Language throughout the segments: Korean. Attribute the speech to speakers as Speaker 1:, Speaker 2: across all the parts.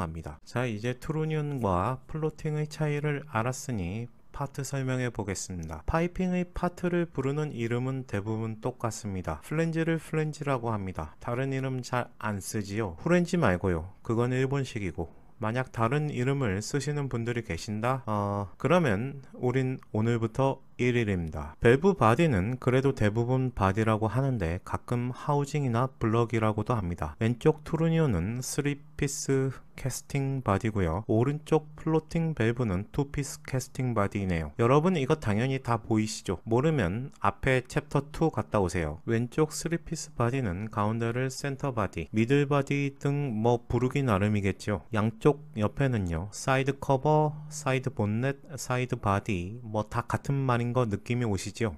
Speaker 1: 합니다. 자 이제 트루니온과 플로팅의 차이를 알았으니 파트 설명해 보겠습니다. 파이핑의 파트를 부르는 이름은 대부분 똑같습니다. 플렌지를 플렌지라고 합니다. 다른 이름 잘 안 쓰지요. 후렌지 말고요. 그건 일본식이고 만약 다른 이름을 쓰시는 분들이 계신다? 어, 그러면 우린 오늘부터 1일입니다. 밸브 바디는 그래도 대부분 바디라고 하는데 가끔 하우징이나 블럭이라고도 합니다. 왼쪽 투르니오는 3피스 캐스팅 바디고요. 오른쪽 플로팅 밸브는 2피스 캐스팅 바디이네요. 여러분 이거 당연히 다 보이시죠? 모르면 앞에 챕터 2 갔다 오세요. 왼쪽 3피스 바디는 가운데를 센터 바디, 미들 바디 등 뭐 부르기 나름이겠죠. 양쪽 옆에는요. 사이드 커버, 사이드 본넷, 사이드 바디 뭐 다 같은 말인 있 느낌이 오시죠?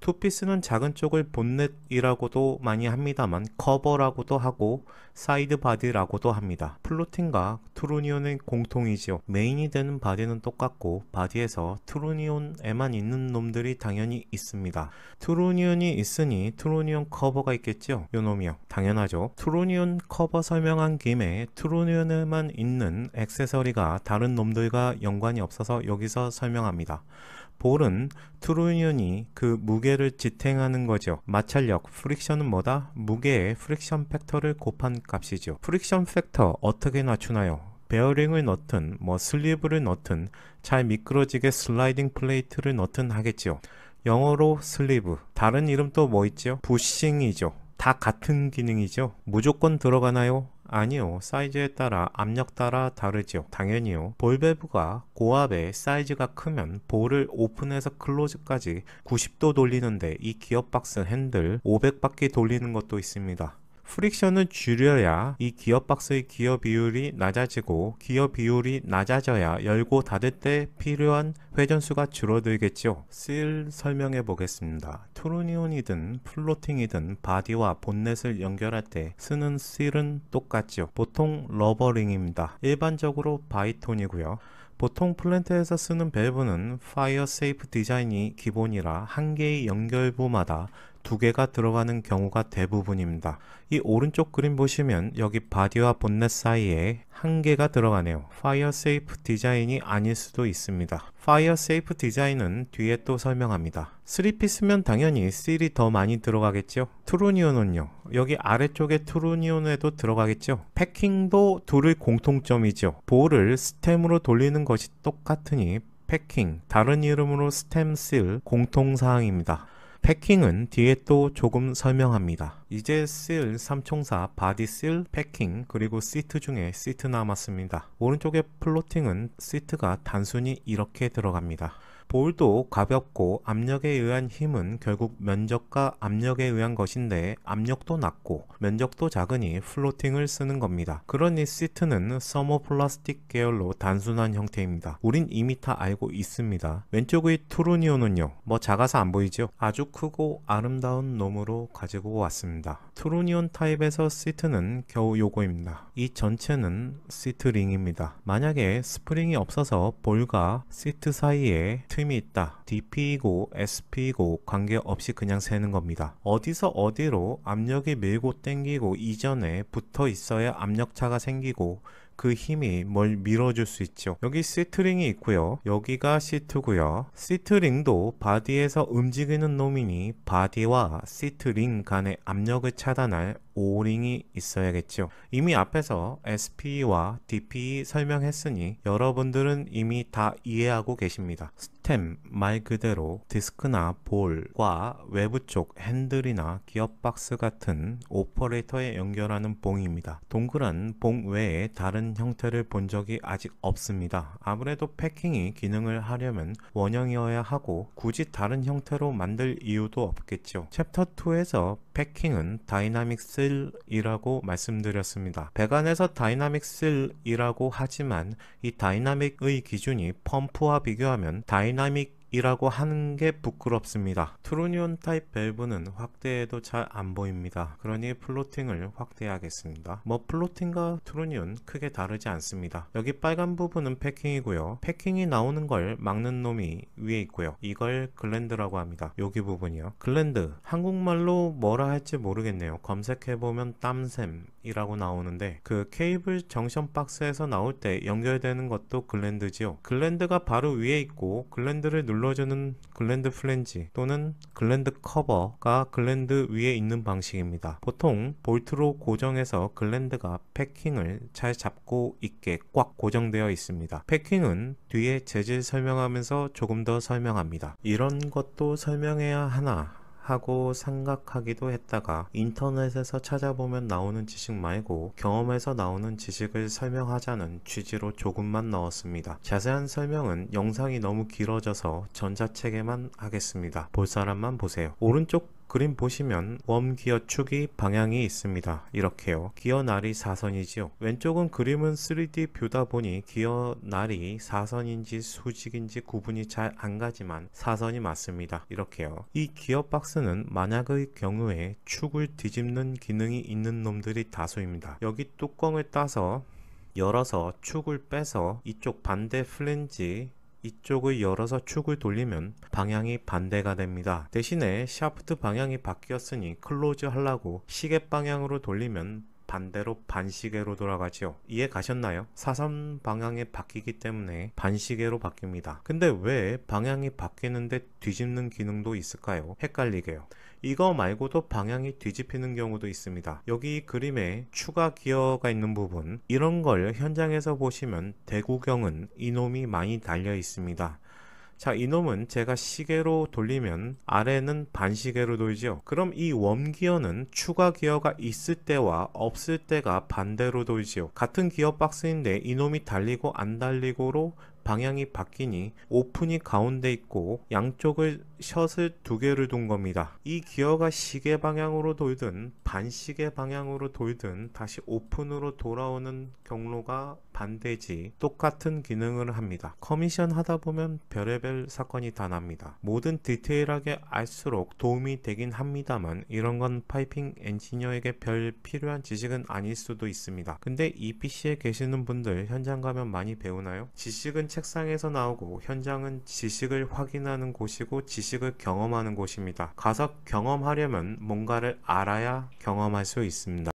Speaker 1: 투피스는 작은 쪽을 본넷이라고도 많이 합니다만 커버라고도 하고 사이드 바디라고도 합니다. 플로팅과 트루니온의 공통이죠 메인이 되는 바디는 똑같고 바디에서 트루니온에만 있는 놈들이 당연히 있습니다. 트루니온이 있으니 트루니온 커버가 있겠죠? 요놈이요. 당연하죠. 트루니온 커버 설명한 김에 트루니온에만 있는 액세서리가 다른 놈들과 연관이 없어서 여기서 설명합니다. 볼은 트루니언이 그 무게를 지탱하는 거죠. 마찰력, 프릭션은 뭐다? 무게의 프릭션 팩터를 곱한 값이죠. 프릭션 팩터 어떻게 낮추나요? 베어링을 넣든 뭐 슬리브를 넣든 잘 미끄러지게 슬라이딩 플레이트를 넣든 하겠죠. 영어로 슬리브, 다른 이름 또 뭐 있죠? 부싱이죠. 다 같은 기능이죠. 무조건 들어가나요? 아니요. 사이즈에 따라 압력 따라 다르지요. 당연히요. 볼베브가 고압의 사이즈가 크면 볼을 오픈해서 클로즈까지 90도 돌리는데 이 기어박스 핸들 500바퀴 돌리는 것도 있습니다. 프릭션을 줄여야 이 기어박스의 기어 비율이 낮아지고 기어 비율이 낮아져야 열고 닫을 때 필요한 회전수가 줄어들겠죠. 쓸 설명해 보겠습니다. 트루니온이든 플로팅이든 바디와 본넷을 연결할 때 쓰는 실은 똑같죠. 보통 러버링입니다. 일반적으로 바이톤이고요. 보통 플랜트에서 쓰는 밸브는 파이어 세이프 디자인이 기본이라 한 개의 연결부마다 두 개가 들어가는 경우가 대부분입니다. 이 오른쪽 그림 보시면 여기 바디와 본넷 사이에 한 개가 들어가네요. 파이어 세이프 디자인이 아닐 수도 있습니다. 파이어 세이프 디자인은 뒤에 또 설명합니다. 3피스면 당연히 스틸이 더 많이 들어가겠죠? 트루니온은요. 여기 아래쪽에 트루니온에도 들어가겠죠? 패킹도 둘의 공통점이죠. 볼을 스템으로 돌리는 것이 똑같으니 패킹, 다른 이름으로 스템 실 공통사항입니다. 패킹은 뒤에 또 조금 설명합니다. 이제 쓸 삼총사 바디쓸 패킹, 그리고 시트 중에 시트 남았습니다. 오른쪽에 플로팅은 시트가 단순히 이렇게 들어갑니다. 볼도 가볍고 압력에 의한 힘은 결국 면적과 압력에 의한 것인데 압력도 낮고 면적도 작으니 플로팅을 쓰는 겁니다. 그러니 시트는 서머플라스틱 계열로 단순한 형태입니다. 우린 이미 다 알고 있습니다. 왼쪽의 트루니오는요뭐 작아서 안 보이죠? 아주 크고 아름다운 놈으로 가지고 왔습니다. 트루니온 타입에서 시트는 겨우 요거입니다. 이 전체는 시트링입니다. 만약에 스프링이 없어서 볼과 시트 사이에 트 쉼이 있다. DP이고 SP이고 관계없이 그냥 세는 겁니다. 어디서 어디로 압력이 밀고 땡기고 이전에 붙어 있어야 압력차가 생기고 그 힘이 뭘 밀어줄 수 있죠. 여기 c 트링이 있고요. 여기가 c 트고요 c 트링도 바디에서 움직이는 놈이니 바디와 c 트링 간의 압력을 차단할 o 링이 있어야겠죠. 이미 앞에서 SPE와 DPE 설명했으니 여러분들은 이미 다 이해하고 계십니다. 스템 말 그대로 디스크나 볼과 외부 쪽 핸들이나 기어박스 같은 오퍼레이터에 연결하는 봉입니다. 동그란 봉 외에 다른 다른 형태를 본 적이 아직 없습니다. 아무래도 패킹이 기능을 하려면 원형이어야 하고 굳이 다른 형태로 만들 이유도 없겠죠. 챕터 2에서 패킹은 다이나믹 셀이라고 말씀드렸습니다. 배관에서 다이나믹 셀이라고 하지만 이 다이나믹의 기준이 펌프와 비교하면 다이나믹 이라고 하는 게 부끄럽습니다. 트루니온 타입 밸브는 확대해도 잘 안 보입니다. 그러니 플로팅을 확대하겠습니다. 뭐 플로팅과 트루니온 크게 다르지 않습니다. 여기 빨간 부분은 패킹이고요. 패킹이 나오는 걸 막는 놈이 위에 있고요. 이걸 글랜드라고 합니다. 여기 부분이요. 글랜드 한국말로 뭐라 할지 모르겠네요. 검색해보면 땀샘 이라고 나오는데 그 케이블 정션 박스에서 나올 때 연결되는 것도 글랜드지요. 글랜드가 바로 위에 있고 글랜드를 눌러주는 글랜드 플랜지 또는 글랜드 커버가 글랜드 위에 있는 방식입니다. 보통 볼트로 고정해서 글랜드가 패킹을 잘 잡고 있게 꽉 고정되어 있습니다. 패킹은 뒤에 재질 설명하면서 조금 더 설명합니다. 이런 것도 설명해야 하나 하고 생각하기도 했다가 인터넷에서 찾아보면 나오는 지식 말고 경험에서 나오는 지식을 설명하자는 취지로 조금만 넣었습니다. 자세한 설명은 영상이 너무 길어져서 전자책에만 하겠습니다. 볼 사람만 보세요. 오른쪽 그림 보시면 웜 기어 축이 방향이 있습니다. 이렇게요. 기어 날이 4선이지요. 왼쪽은 그림은 3D 뷰다 보니 기어 날이 4선인지 수직인지 구분이 잘 안 가지만 4선이 맞습니다. 이렇게요. 이 기어 박스는 만약의 경우에 축을 뒤집는 기능이 있는 놈들이 다수입니다. 여기 뚜껑을 따서 열어서 축을 빼서 이쪽 반대 플랜지 이쪽을 열어서 축을 돌리면 방향이 반대가 됩니다. 대신에 샤프트 방향이 바뀌었으니 클로즈 하려고 시계 방향으로 돌리면 반대로 반시계로 돌아가지요. 이해 가셨나요? 사선 방향이 바뀌기 때문에 반시계로 바뀝니다. 근데 왜 방향이 바뀌는데 뒤집는 기능도 있을까요? 헷갈리게요. 이거 말고도 방향이 뒤집히는 경우도 있습니다. 여기 그림에 추가 기어가 있는 부분 이런 걸 현장에서 보시면 대구경은 이놈이 많이 달려 있습니다. 자 이놈은 제가 시계로 돌리면 아래는 반시계로 돌죠 그럼 이 웜기어는 추가 기어가 있을 때와 없을 때가 반대로 돌죠 같은 기어 박스인데 이놈이 달리고 안 달리고로 방향이 바뀌니 오픈이 가운데 있고 양쪽을 셔을 두 개를 둔 겁니다. 이 기어가 시계 방향으로 돌든 반시계 방향으로 돌든 다시 오픈으로 돌아오는 경로가 반대지 똑같은 기능을 합니다. 커미션 하다 보면 별의별 사건이 다 납니다. 모든 디테일하게 알수록 도움이 되긴 합니다만 이런 건 파이핑 엔지니어에게 별 필요한 지식은 아닐 수도 있습니다. 근데 EPC에 계시는 분들 현장 가면 많이 배우나요? 지식은 책상에서 나오고 현장은 지식을 확인하는 곳이고 지식을 경험하는 곳입니다. 가서 경험하려면 뭔가를 알아야 경험할 수 있습니다.